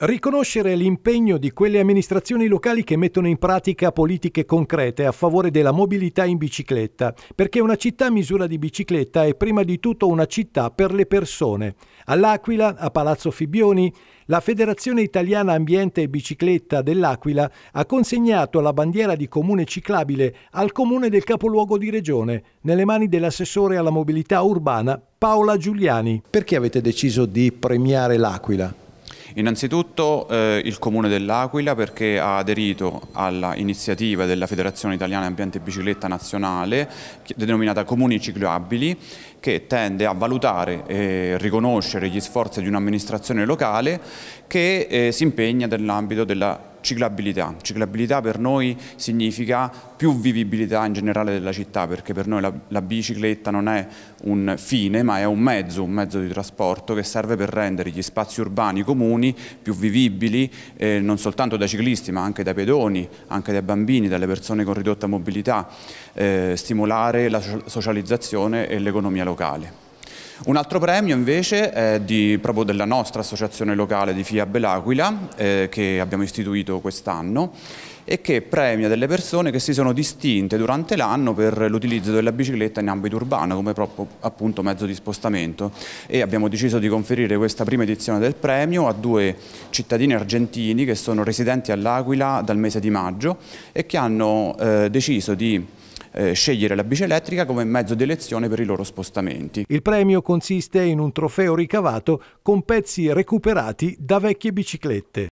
Riconoscere l'impegno di quelle amministrazioni locali che mettono in pratica politiche concrete a favore della mobilità in bicicletta, perché una città a misura di bicicletta è prima di tutto una città per le persone. All'Aquila, a Palazzo Fibbioni, la Federazione Italiana Ambiente e Bicicletta dell'Aquila ha consegnato la bandiera di comune ciclabile al comune del capoluogo di regione, nelle mani dell'assessore alla mobilità urbana Paola Giuliani. Perché avete deciso di premiare l'Aquila? Innanzitutto eh, il Comune dell'Aquila perché ha aderito all'iniziativa della Federazione Italiana Ambiente e Bicicletta Nazionale denominata Comuni Cicloabili che tende a valutare e riconoscere gli sforzi di un'amministrazione locale che eh, si impegna nell'ambito della ciclabilità. Ciclabilità per noi significa più vivibilità in generale della città, perché per noi la, la, bicicletta non è un fine, ma è un mezzo, un mezzo di trasporto che serve per rendere gli spazi urbani comuni più vivibili, eh, non soltanto da ciclisti, ma anche da pedoni, anche dai bambini, dalle persone con ridotta mobilità, eh, stimolare la socializzazione e l'economia locale. Un altro premio invece è di, proprio della nostra associazione locale di FIAB L'Aquila eh, che abbiamo istituito quest'anno e che premia delle persone che si sono distinte durante l'anno per l'utilizzo della bicicletta in ambito urbano come proprio appunto mezzo di spostamento e abbiamo deciso di conferire questa prima edizione del premio a due cittadini argentini che sono residenti all'Aquila dal mese di maggio e che hanno eh, deciso di eh, scegliere la bici elettrica come mezzo di elezione per i loro spostamenti. Il premio consiste in un trofeo ricavato con pezzi recuperati da vecchie biciclette.